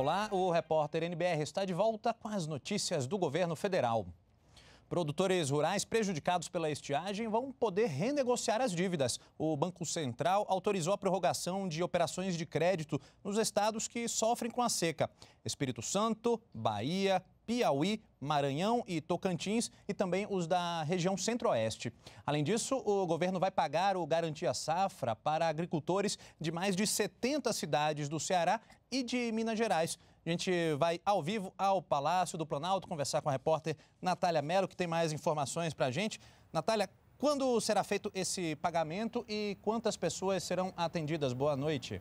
Olá, o repórter NBR está de volta com as notícias do governo federal. Produtores rurais prejudicados pela estiagem vão poder renegociar as dívidas. O Banco Central autorizou a prorrogação de operações de crédito nos estados que sofrem com a seca: Espírito Santo, Bahia, Piauí, Maranhão e Tocantins e também os da região Centro-Oeste. Além disso, o governo vai pagar o Garantia Safra para agricultores de mais de 70 cidades do Ceará e de Minas Gerais. A gente vai ao vivo ao Palácio do Planalto conversar com a repórter Natália Mello, que tem mais informações para a gente. Natália, quando será feito esse pagamento e quantas pessoas serão atendidas? Boa noite.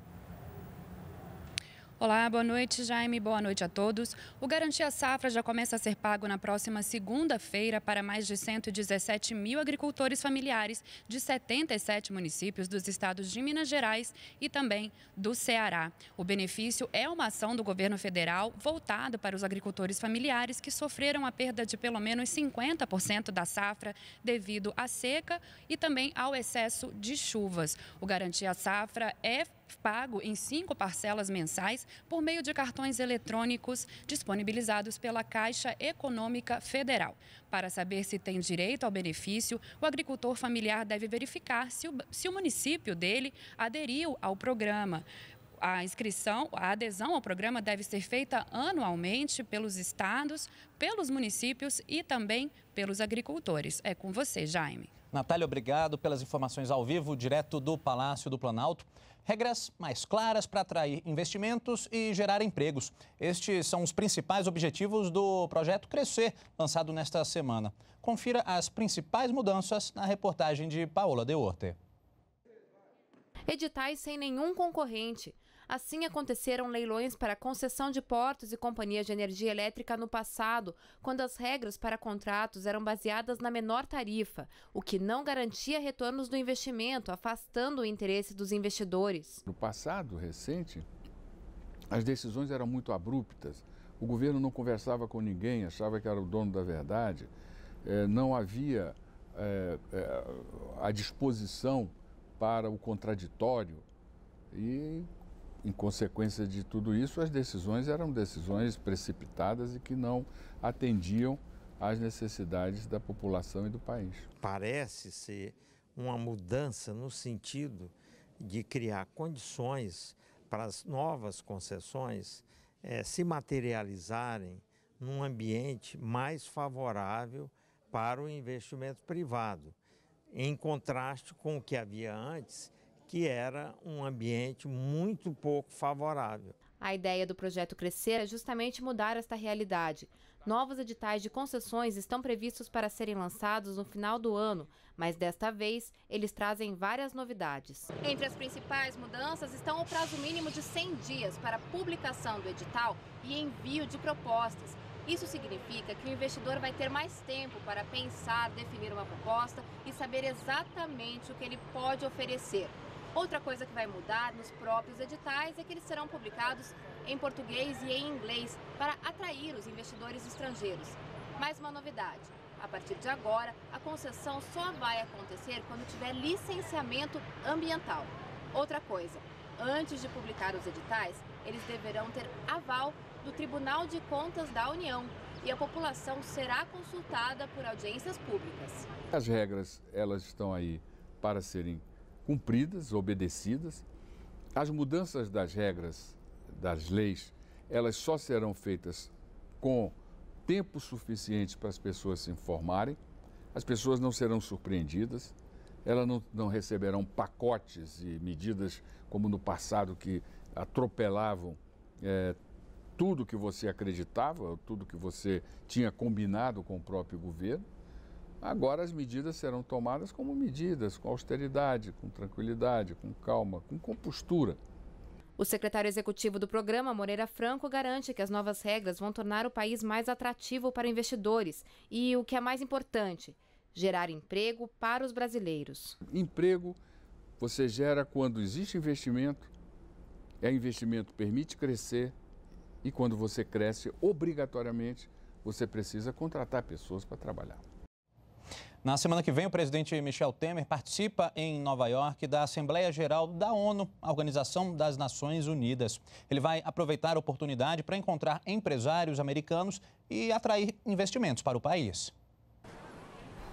Olá, boa noite, Jaime. Boa noite a todos. O Garantia Safra já começa a ser pago na próxima segunda-feira para mais de 117 mil agricultores familiares de 77 municípios dos estados de Minas Gerais e também do Ceará. O benefício é uma ação do governo federal voltada para os agricultores familiares que sofreram a perda de pelo menos 50% da safra devido à seca e também ao excesso de chuvas. O Garantia Safra é pago em cinco parcelas mensais por meio de cartões eletrônicos disponibilizados pela Caixa Econômica Federal. Para saber se tem direito ao benefício, o agricultor familiar deve verificar se o, se o município dele aderiu ao programa a inscrição, a adesão ao programa deve ser feita anualmente pelos estados, pelos municípios e também pelos agricultores. É com você, Jaime. Natália, obrigado pelas informações ao vivo, direto do Palácio do Planalto. Regras mais claras para atrair investimentos e gerar empregos. Estes são os principais objetivos do projeto Crescer, lançado nesta semana. Confira as principais mudanças na reportagem de Paola Deorte. Editais sem nenhum concorrente. Assim aconteceram leilões para concessão de portos e companhias de energia elétrica no passado, quando as regras para contratos eram baseadas na menor tarifa, o que não garantia retornos do investimento, afastando o interesse dos investidores. No passado recente, as decisões eram muito abruptas. O governo não conversava com ninguém, achava que era o dono da verdade. É, não havia é, é, a disposição para o contraditório. E em consequência de tudo isso, as decisões eram decisões precipitadas e que não atendiam às necessidades da população e do país. Parece ser uma mudança no sentido de criar condições para as novas concessões é, se materializarem num ambiente mais favorável para o investimento privado, em contraste com o que havia antes, que era um ambiente muito pouco favorável. A ideia do projeto Crescer é justamente mudar esta realidade. Novos editais de concessões estão previstos para serem lançados no final do ano, mas desta vez eles trazem várias novidades. Entre as principais mudanças estão o prazo mínimo de 100 dias para publicação do edital e envio de propostas. Isso significa que o investidor vai ter mais tempo para pensar, definir uma proposta e saber exatamente o que ele pode oferecer. Outra coisa que vai mudar nos próprios editais é que eles serão publicados em português e em inglês para atrair os investidores estrangeiros. Mais uma novidade: a partir de agora, a concessão só vai acontecer quando tiver licenciamento ambiental. Outra coisa: antes de publicar os editais, eles deverão ter aval do Tribunal de Contas da União e a população será consultada por audiências públicas. As regras, elas estão aí para serem cumpridas, obedecidas. As mudanças das regras, das leis, elas só serão feitas com tempo suficiente para as pessoas se informarem, as pessoas não serão surpreendidas, elas não, não receberão pacotes e medidas como no passado que atropelavam é, tudo que você acreditava, tudo que você tinha combinado com o próprio governo. Agora as medidas serão tomadas como medidas, com austeridade, com tranquilidade, com calma, com compostura. O secretário executivo do programa, Moreira Franco, garante que as novas regras vão tornar o país mais atrativo para investidores e, o que é mais importante, gerar emprego para os brasileiros. Emprego você gera quando existe investimento, é investimento permite crescer e quando você cresce, obrigatoriamente, você precisa contratar pessoas para trabalhar. Na semana que vem, o presidente Michel Temer participa em Nova York da Assembleia Geral da ONU, a Organização das Nações Unidas. Ele vai aproveitar a oportunidade para encontrar empresários americanos e atrair investimentos para o país.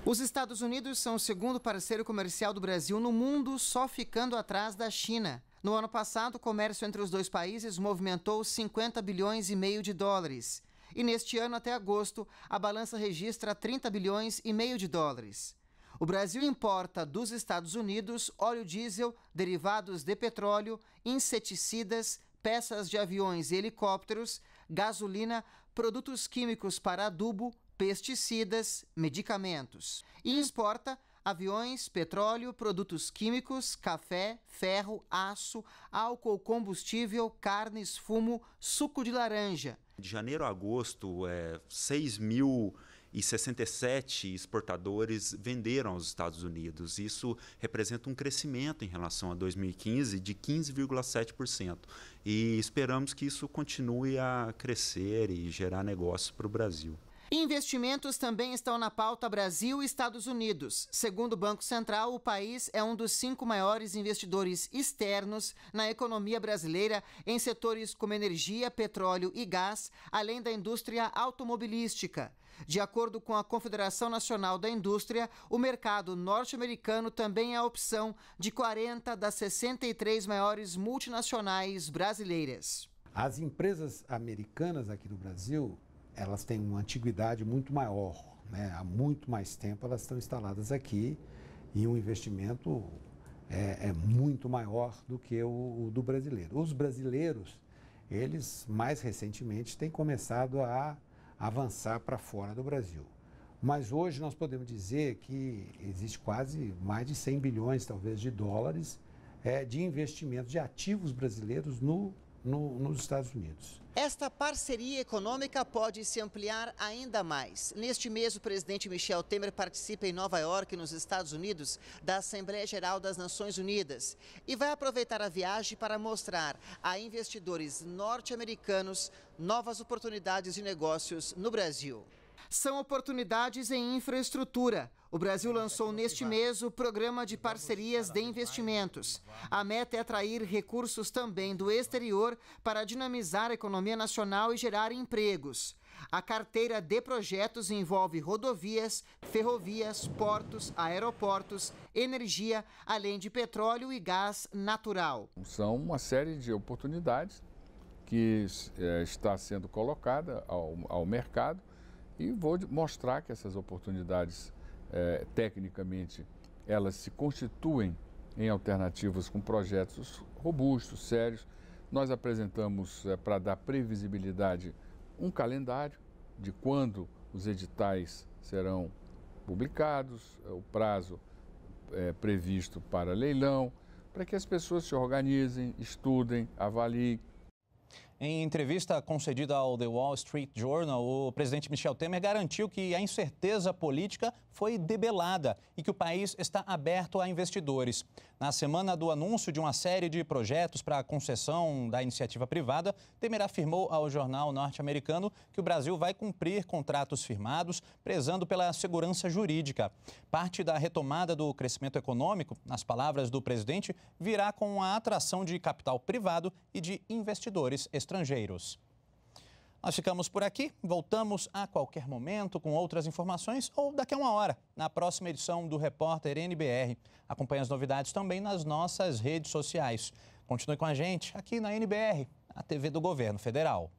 Os Estados Unidos são o segundo parceiro comercial do Brasil no mundo, só ficando atrás da China. No ano passado, o comércio entre os dois países movimentou 50 bilhões e meio de dólares e neste ano até agosto a balança registra 30 bilhões e meio de dólares. O Brasil importa dos Estados Unidos óleo diesel, derivados de petróleo, inseticidas, peças de aviões e helicópteros, gasolina, produtos químicos para adubo, pesticidas, medicamentos. E exporta aviões, petróleo, produtos químicos, café, ferro, aço, álcool, combustível, carnes, fumo, suco de laranja. De janeiro a agosto, é, mil e exportadores venderam aos Estados Unidos. Isso representa um crescimento em relação a 2015 de 15,7%. E esperamos que isso continue a crescer e gerar negócios para o Brasil. Investimentos também estão na pauta Brasil e Estados Unidos. Segundo o Banco Central, o país é um dos cinco maiores investidores externos na economia brasileira em setores como energia, petróleo e gás, além da indústria automobilística. De acordo com a Confederação Nacional da Indústria, o mercado norte-americano também é a opção de 40 das 63 maiores multinacionais brasileiras. As empresas americanas aqui no Brasil elas têm uma antiguidade muito maior. Né? Há muito mais tempo elas estão instaladas aqui e um investimento é, é muito maior do que o, o, do brasileiro. Os brasileiros, eles mais recentemente têm começado a avançar para fora do Brasil. Mas hoje nós podemos dizer que existe quase mais de 100 bilhões, talvez, de dólares é, de investimento de ativos brasileiros no no, nos Estados Unidos. Esta parceria econômica pode se ampliar ainda mais. Neste mês, o presidente Michel Temer participa em Nova York, nos Estados Unidos, da Assembleia Geral das Nações Unidas e vai aproveitar a viagem para mostrar a investidores norte-americanos novas oportunidades de negócios no Brasil são oportunidades em infraestrutura. O Brasil lançou é neste mês o Programa de Parcerias de Investimentos. A meta é atrair recursos também do exterior para dinamizar a economia nacional e gerar empregos. A carteira de projetos envolve rodovias, ferrovias, portos, aeroportos, energia, além de petróleo e gás natural. São uma série de oportunidades que eh, está sendo colocada ao, ao mercado e vou mostrar que essas oportunidades, é, tecnicamente, elas se constituem em alternativas com projetos robustos, sérios. Nós apresentamos, é, para dar previsibilidade, um calendário de quando os editais serão publicados, é, o prazo previsto para leilão, para que as pessoas se organizem, estudem, avaliem. Em entrevista concedida ao The Wall Street Journal, o presidente Michel Temer garantiu que a incerteza política foi debelada e que o país está aberto a investidores. Na semana do anúncio de uma série de projetos para a concessão da iniciativa privada, Temer afirmou ao jornal norte-americano que o Brasil vai cumprir contratos firmados, prezando pela segurança jurídica. Parte da retomada do crescimento econômico, nas palavras do presidente, virá com a atração de capital privado e de investidores estrangeiros estrangeiros. Nós ficamos por aqui, voltamos a qualquer momento com outras informações ou daqui a uma hora, na próxima edição do Repórter NBR. Acompanhe as novidades também nas nossas redes sociais. Continue com a gente aqui na NBR, a TV do Governo Federal.